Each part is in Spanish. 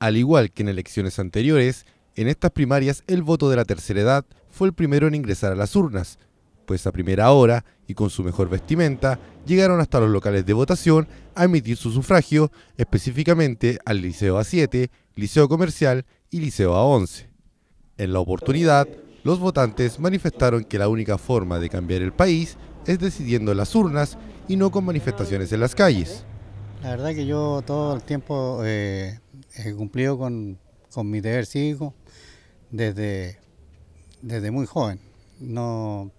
Al igual que en elecciones anteriores, en estas primarias el voto de la tercera edad fue el primero en ingresar a las urnas, pues a primera hora y con su mejor vestimenta llegaron hasta los locales de votación a emitir su sufragio, específicamente al Liceo A7, Liceo Comercial y Liceo A11. En la oportunidad, los votantes manifestaron que la única forma de cambiar el país es decidiendo las urnas y no con manifestaciones en las calles. La verdad que yo todo el tiempo eh, he cumplido con, mi deber cívico desde, desde muy joven. No,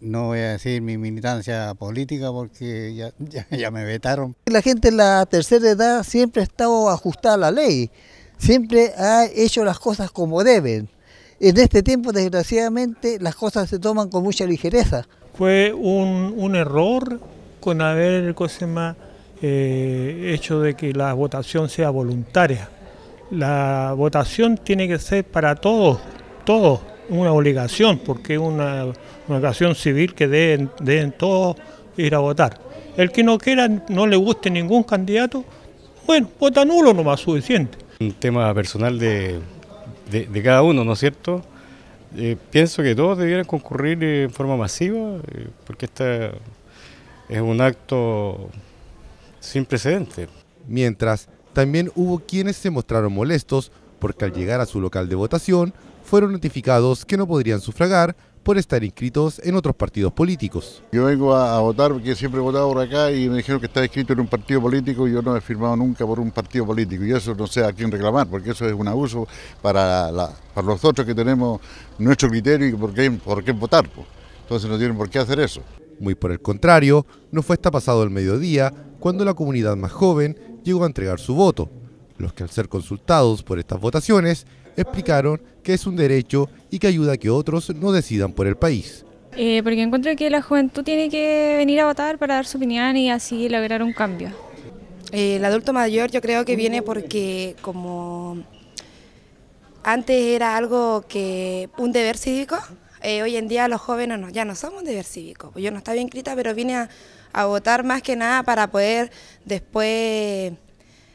no voy a decir mi militancia política porque ya, me vetaron. La gente en la tercera edad siempre ha estado ajustada a la ley, siempre ha hecho las cosas como deben. En este tiempo, desgraciadamente, las cosas se toman con mucha ligereza. Fue un, error con haber, más eh, hecho de que la votación sea voluntaria. La votación tiene que ser para todos, todos, una obligación, porque es una, obligación civil que deben, todos ir a votar. El que no quiera, no le guste ningún candidato, bueno, vota nulo no más suficiente. Un tema personal de, cada uno, ¿no es cierto? Eh, pienso que todos debieran concurrir eh, en forma masiva, porque este es un acto sin precedente. Mientras, también hubo quienes se mostraron molestos porque al llegar a su local de votación fueron notificados que no podrían sufragar por estar inscritos en otros partidos políticos. Yo vengo a, votar porque siempre he votado por acá y me dijeron que estaba inscrito en un partido político y yo no he firmado nunca por un partido político y eso no sé a quién reclamar porque eso es un abuso para, la, nosotros que tenemos nuestro criterio y por qué, por qué votar. Pues. Entonces no tienen por qué hacer eso. Muy por el contrario, no fue hasta pasado el mediodía cuando la comunidad más joven llegó a entregar su voto. Los que al ser consultados por estas votaciones explicaron que es un derecho y que ayuda a que otros no decidan por el país. Eh, porque encuentro que la juventud tiene que venir a votar para dar su opinión y así lograr un cambio. Eh, el adulto mayor yo creo que viene porque como antes era algo que un deber cívico, eh, hoy en día los jóvenes ya no somos deber cívico. Pues yo no estaba inscrita, pero vine a, votar más que nada para poder después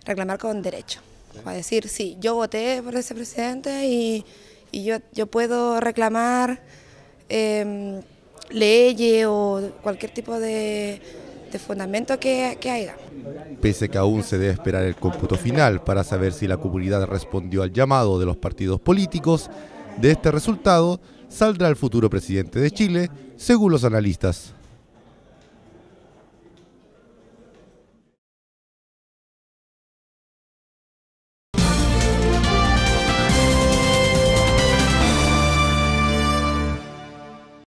reclamar con derecho. Para decir, sí, yo voté por ese presidente y, yo, puedo reclamar eh, leyes o cualquier tipo de, fundamento que, que haya. Pese que aún se debe esperar el cómputo final para saber si la comunidad respondió al llamado de los partidos políticos, de este resultado saldrá el futuro presidente de Chile, según los analistas.